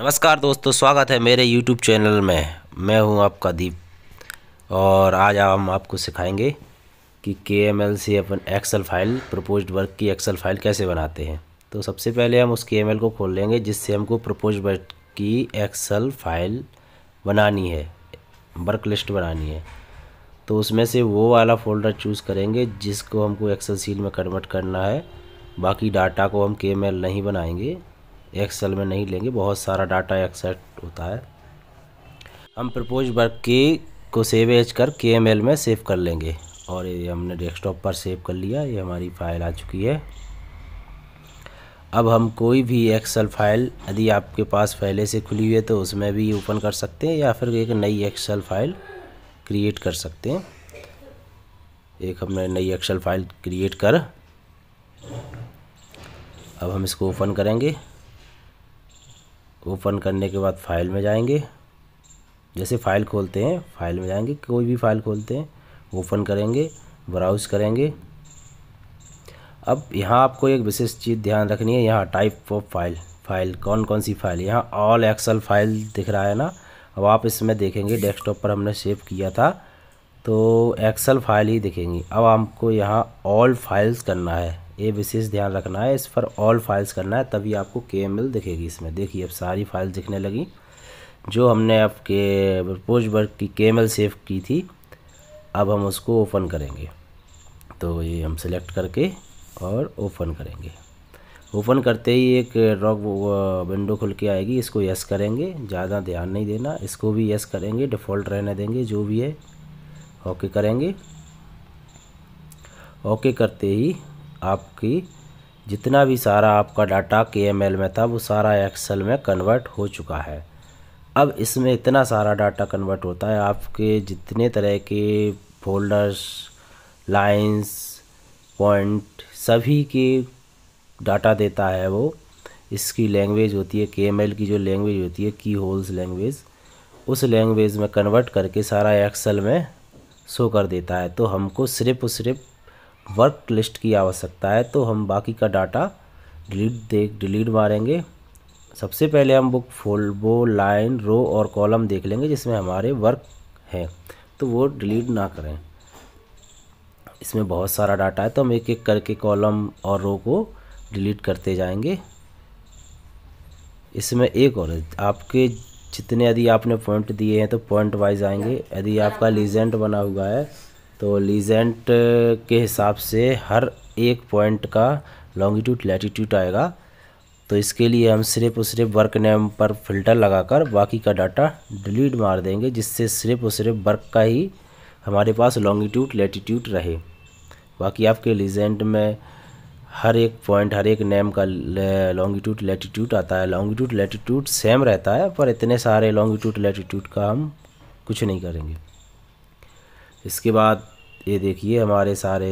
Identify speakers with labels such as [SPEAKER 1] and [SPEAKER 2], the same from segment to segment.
[SPEAKER 1] नमस्कार दोस्तों स्वागत है मेरे YouTube चैनल में मैं हूं आपका दीप और आज हम आपको सिखाएंगे कि के एम एल से अपन एक्सेल फाइल प्रपोज वर्क की एक्सेल फाइल कैसे बनाते हैं तो सबसे पहले हम उस के एम एल को खोल लेंगे जिससे हमको प्रपोज वर्क की एक्सेल फाइल बनानी है वर्क लिस्ट बनानी है तो उसमें से वो वाला फोल्डर चूज़ करेंगे जिसको हमको एक्सेल सील में कन्वर्ट करना है बाकी डाटा को हम के एम एल नहीं बनाएंगे एक्सेल में नहीं लेंगे बहुत सारा डाटा एक्सेट होता है हम प्रपोज वर्क की को सेव एज कर के में सेव कर लेंगे और ये हमने डेस्कटॉप पर सेव कर लिया ये हमारी फ़ाइल आ चुकी है अब हम कोई भी एक्सेल फाइल यदि आपके पास पहले से खुली हुई है तो उसमें भी ओपन कर सकते हैं या फिर एक नई एक्सेल फाइल क्रिएट कर सकते हैं एक हमने नई एक्सेल फाइल क्रिएट कर अब हम इसको ओपन करेंगे ओपन करने के बाद फाइल में जाएंगे जैसे फाइल खोलते हैं फाइल में जाएंगे कोई भी फाइल खोलते हैं ओपन करेंगे ब्राउज करेंगे अब यहाँ आपको एक विशेष चीज़ ध्यान रखनी है यहाँ टाइप ऑफ फाइल फाइल कौन कौन सी फाइल यहाँ ऑल एक्सल फाइल दिख रहा है ना अब आप इसमें देखेंगे डेस्कटॉप पर हमने सेव किया था तो एक्सल फाइल ही दिखेंगी अब हमको यहाँ ऑल फाइल्स करना है ये विशेष ध्यान रखना है इस पर ऑल फाइल्स करना है तभी आपको के दिखेगी इसमें देखिए अब सारी फ़ाइल्स दिखने लगी जो हमने आपके पोज वर्क की के सेव की थी अब हम उसको ओपन करेंगे तो ये हम सेलेक्ट करके और ओपन करेंगे ओपन करते ही एक रॉक विंडो खुल के आएगी इसको यस करेंगे ज़्यादा ध्यान नहीं देना इसको भी यस करेंगे डिफ़ॉल्ट रहने देंगे जो भी है ओके करेंगे ओके करते ही आपकी जितना भी सारा आपका डाटा के में था वो सारा एक्सेल में कन्वर्ट हो चुका है अब इसमें इतना सारा डाटा कन्वर्ट होता है आपके जितने तरह के फोल्डर्स लाइंस पॉइंट सभी के डाटा देता है वो इसकी लैंग्वेज होती है के की जो लैंग्वेज होती है की होल्स लैंग्वेज उस लैंग्वेज में कन्वर्ट करके सारा एक्सेल में शो कर देता है तो हमको सिर्फ सिर्फ वर्क लिस्ट की आवश्यकता है तो हम बाकी का डाटा डिलीट दे डिलीट मारेंगे सबसे पहले हम बुक फोल्बो लाइन रो और कॉलम देख लेंगे जिसमें हमारे वर्क हैं तो वो डिलीट ना करें इसमें बहुत सारा डाटा है तो हम एक एक करके कॉलम और रो को डिलीट करते जाएंगे इसमें एक और आपके जितने यदि आपने पॉइंट दिए हैं तो पॉइंट वाइज आएंगे यदि आपका लीजेंट बना हुआ है तो लीजेंट के हिसाब से हर एक पॉइंट का लॉन्गिट्यूड लैटिट्यूड आएगा तो इसके लिए हम सिर्फ और सिर्फ वर्क नेम पर फिल्टर लगाकर बाकी का डाटा डिलीट मार देंगे जिससे सिर्फ और सिर्फ वर्क का ही हमारे पास लॉन्गिट्यूड लेटीट्यूड रहे बाकी आपके लीजेंट में हर एक पॉइंट हर एक नेम का लॉन्गिट्यूड लेटीट्यूड आता है लॉन्गिट्यूड लेटीट्यूड सेम रहता है पर इतने सारे लॉन्गिट्यूड लेटीट्यूड का हम कुछ नहीं करेंगे इसके बाद ये देखिए हमारे सारे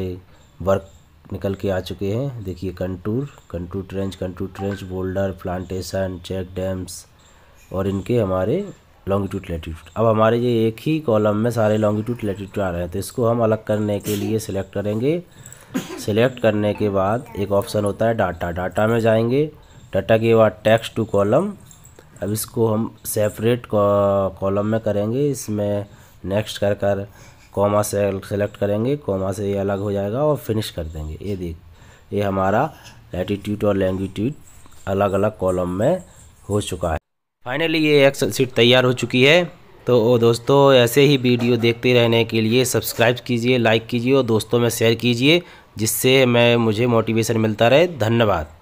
[SPEAKER 1] वर्क निकल के आ चुके हैं देखिए contour contour trench contour trench boulder plantation check dams और इनके हमारे लॉन्गिट्यूड लेटीट्यूड अब हमारे ये एक ही कॉलम में सारे लॉन्गिट्यूड लेटीट्यूड आ रहे हैं तो इसको हम अलग करने के लिए सिलेक्ट करेंगे सिलेक्ट करने के बाद एक ऑप्शन होता है डाटा डाटा में जाएंगे डाटा के बाद टेक्स्ट टू कॉलम अब इसको हम सेपरेट कॉलम में करेंगे इसमें नेक्स्ट कर कर कॉमा से सेलेक्ट करेंगे कॉमा से ये अलग हो जाएगा और फिनिश कर देंगे ये देख ये हमारा एटीट्यूड और लैंगिट्यूड अलग अलग कॉलम में हो चुका है फाइनली ये एक्सेल सीट तैयार हो चुकी है तो दोस्तों ऐसे ही वीडियो देखते रहने के लिए सब्सक्राइब कीजिए लाइक कीजिए और दोस्तों में शेयर कीजिए जिससे मैं मुझे मोटिवेशन मिलता रहे धन्यवाद